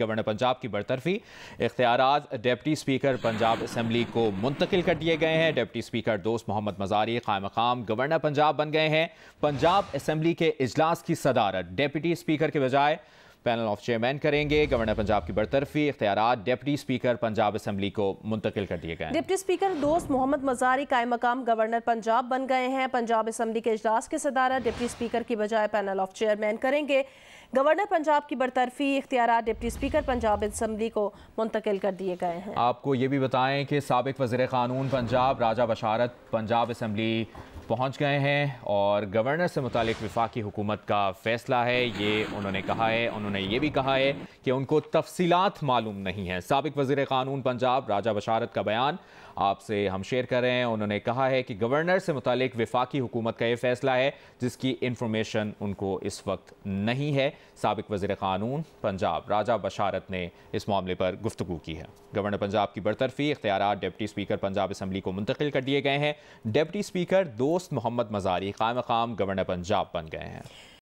governor Punjab की बरतरफी इख्तियार डेप्टी स्पीकर पंजाब असम्बली को मुंतकिल कर दिए गए हैं डेप्टी स्पीकर दोस्त मोहम्मद मजारी खायम खाम गवर्नर पंजाब बन गए हैं पंजाब असम्बली के अजलास की सदारत डेप्टी स्पीकर के बजाय पैनल ऑफ चेयरमैन करेंगे गवर्नर पंजाब की बरतरफी इख्तियार डिप्टी स्पीकर पंजाब असम्बली को मुंतकिल कर दिए गए डिप्टी स्पीकर दोस्त मोहम्मद मजारी कायम मकाम गवर्नर पंजाब बन गए हैं पंजाब असम्बली के अजलास के सदारा डिप्टी स्पीकर की बजाय पैनल ऑफ चेयरमैन करेंगे गवर्नर पंजाब की बरतरफी इख्तियार डिप्टी स्पीकर पंजाब असम्बली को मुंतकिल कर दिए गए हैं आपको ये भी बताएं कि सबक वजी कानून पंजाब राजा बशारत पंजाब असम्बली पहुंच गए हैं और गवर्नर से मुतालिक विफाकी हुकूमत का फैसला है ये उन्होंने कहा है उन्होंने ये भी कहा है कि उनको तफसीलात मालूम नहीं है सबक वजीर कानून पंजाब राजा बशारत का बयान आपसे हम शेयर कर रहे हैं उन्होंने कहा है कि गवर्नर से मुतलिक विफाकी हुकूमत का ये फैसला है जिसकी इंफॉर्मेशन उनको इस वक्त नहीं है सबक वजीर कानून पंजाब राजा बशारत ने इस मामले पर गुफ्तु की है गवर्नर पंजाब की बरतरफी इख्तियार डिप्टी स्पीकर पंजाब असम्बली को मुंतकिल कर दिए गए हैं डिप्टी स्पीकर दोस्त मोहम्मद मजारी कायम काम गवर्नर पंजाब बन गए हैं